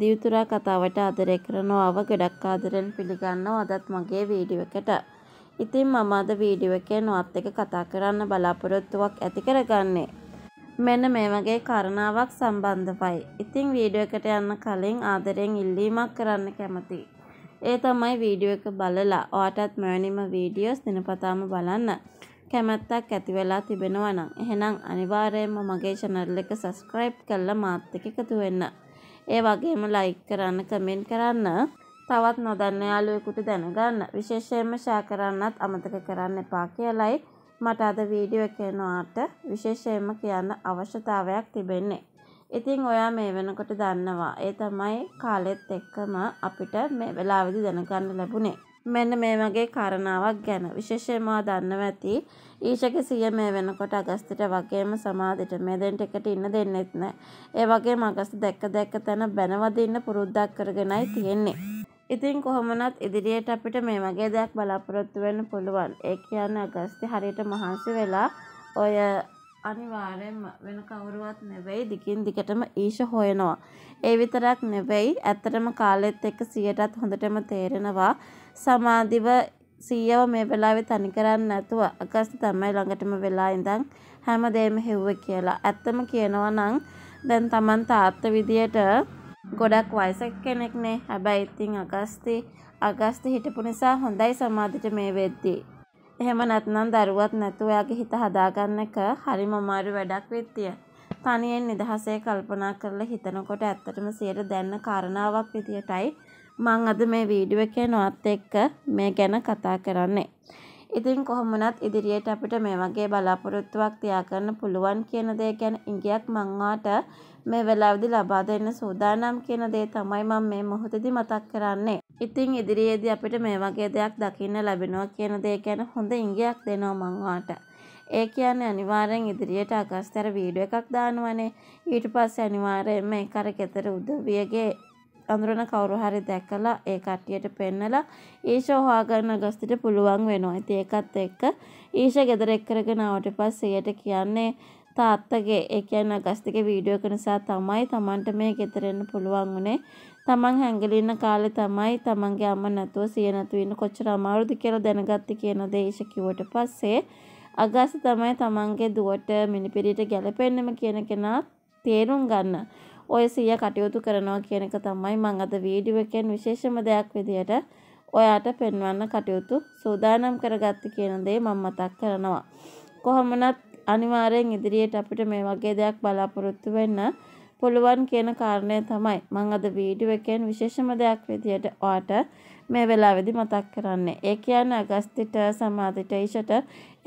දිවිතුරා කතාවට ආදරය කරනවාව ගොඩක් ආදරෙන් පිළිගන්නවා අදත් මගේ වීඩියෝ එකට. ඉතින් මම අද වීඩියෝ එකේ නොත් එක කතා කරන්න බලාපොරොත්තුවක් ඇති කරගන්නේ. මෙන්න මේ වගේ කාරණාවක් සම්බන්ධවයි. ඉතින් වීඩියෝ එකට යන්න කලින් ආදරයෙන් ඉල්ලීමක් කරන්න කැමතියි. ඒ තමයි වීඩියෝ එක බලලා ඔයාටත් මෙවැනිම වීඩියෝස් දිනපතාම බලන්න. කැමැත්තක් ඇති වෙලා තිබෙනවා නම් එහෙනම් අනිවාර්යයෙන්ම මගේ channel එක subscribe කරලා මාත් එක්ක එකතු වෙන්න. ඒ වගේම ලයික් කරන්න කමෙන්ට් කරන්න තවත් නොදන්න යාළුවෙකුට දැනගන්න විශේෂයෙන්ම ෂෙයා කරන්නත් අමතක කරන්න එපා කියලයි මට අද වීඩියෝ එක එනවාට විශේෂයෙන්ම කියන්න අවශ්‍යතාවයක් තිබෙන්නේ. ඉතින් ඔයා මේ වෙනකොට දන්නවා ඒ තමයි කාලෙත් එක්කම අපිට මේ වෙලාවේදී දැනගන්න ලැබුණේ. මෙන්න මේ වගේ කාරණාවක් ගැන විශේෂයෙන්ම දන්නව ඇති ඊශක සිය මේ වෙනකොට අගස්තිට වගේම සමාධිට මෙදෙන්ට එකට ඉන්න දෙන්නෙත් නෑ. ඒ වගේම අගස්ත දැක්ක දැක්ක තැන බැනවදින්න පුරුද්දක් කරගෙනයි තියෙන්නේ. ඉතින් කොහොමනත් ඉදිරියට අපිට මේ වගේ දෙයක් බලාපොරොත්තු වෙන්න පුළුවන්. ඒ කියන්නේ අගස්ති හරියට මහන්සි වෙලා ඔය අනිවාරයෙන් වෙන කවුරුවත් නෙවෙයි දිගින් දිගටම ඊශ හොයනවා. ඒ විතරක් නෙවෙයි ඇත්තටම කාලෙත් එක්ක සියයටත් හොඳටම තේරෙනවා සමාධිව සීයව මේ වෙලාවෙ තනි කරන්න නැතුව අගස්ත තමයි ළඟටම වෙලා ඉඳන් හැමදේම හෙව්ව කියලා. ඇත්තම කියනවා නම් දැන් Taman තාත්ත විදියට ගොඩක් වයසක කෙනෙක්නේ. හැබැයි ඉතින් අගස්ති අගස්ති හිටපු නිසා හොඳයි සමාධිට මේ වෙද්දී. එහෙම නැත්නම් දරුවත් නැතුව එයාගේ හිත හදාගන්න එක හරිම අමාරු වැඩක් වෙත්තිය. තනියෙන් නිදහසේ කල්පනා කරලා හිතනකොට ඇත්තටම සියයට දැන්න කාරණාවක් විදියටයි මං අද මේ වීඩියෝ එකේ නොත් එක්ක මේ ගැන කතා කරන්නේ. ඉතින් කොහොම වුණත් ඉදිරියට අපිට මේ වගේ බලාපොරොත්තුවක් තියාගන්න පුළුවන් කියන දේ ගැන ඉඟියක් මං මේ වෙලාවේදී ලබා දෙන්න සූදානම් කියන දේ තමයි මම මේ මොහොතේදී මතක් කරන්නේ. ඉතින් ඉදිරියේදී අපිට මේ වගේ දෙයක් දකින්න ලැබෙනවා කියන දේ ගැන හොඳ ඉඟියක් දෙනවා මං ඒ කියන්නේ අනිවාර්යෙන් ඉදිරියට අකස්තර වීඩියෝ එකක් දානවනේ. ඊට පස්සේ අනිවාර්යෙන්ම ඒක අර ගෙදර උදවියගේ අඳුරන කවුරු හරි දැකලා ඒ කට්ටියට පෙන්නලා ඊෂෝ හොයාගන්න ගස්තිට පුළුවන් වෙනවා. ඉතින් ඒකත් එක්ක ඊෂ ගෙදර එක්කරගෙන ආවට පස්සේ ඊට කියන්නේ තාත්තගේ ඒ කියන්නේ අගස්තිගේ වීඩියෝ එක නිසා තමයි Tamanට මේ ගෙදර එන්න පුළුවන් උනේ. Taman හැංගිලි ඉන්න කාලේ තමයි Tamanගේ අම්මා නැතුව සිය නැතුව ඉන්න කොච්චර අමාරුද කියලා දැනගත්තේ කියන දේ ඊෂ කිව්වට පස්සේ අගස්ත තමයි තමන්ගේ දුවට මිනිපිරිට ගැලපෙන්නම කියන කෙනා තේරුම් ගන්න. ඔය සීයා කටයුතු කරනවා කියන එක තමයි මම අද වීඩියෝ එකෙන් විශේෂම දෙයක් විදියට ඔයාට පෙන්වන්න කටයුතු සූදානම් කරගත්ත කියන දේ මම මතක් කරනවා. කොහොමනත් අනිවාර්යෙන් ඉදිරියට අපිට මේ වගේ දෙයක් බලාපොරොත්තු වෙන්න පුළුවන් කියන කාරණය තමයි මං අද වීඩියෝ එකෙන් විශේෂම දෙයක් විදියට ඔයාට මේ වෙලාවේදී මතක් කරන්නේ. ඒ කියන්නේ අගස්තිට සමාධිට ඊෂට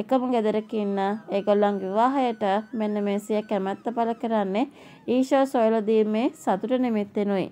එකම ගෙදරක ඉන්න ඒගොල්ලන් විවාහයට මෙන්න මේ සිය කැමැත්ත පළ කරන්නේ ඊෂා සොයලා දීමේ සතුට නිමිත්තෙනුයි.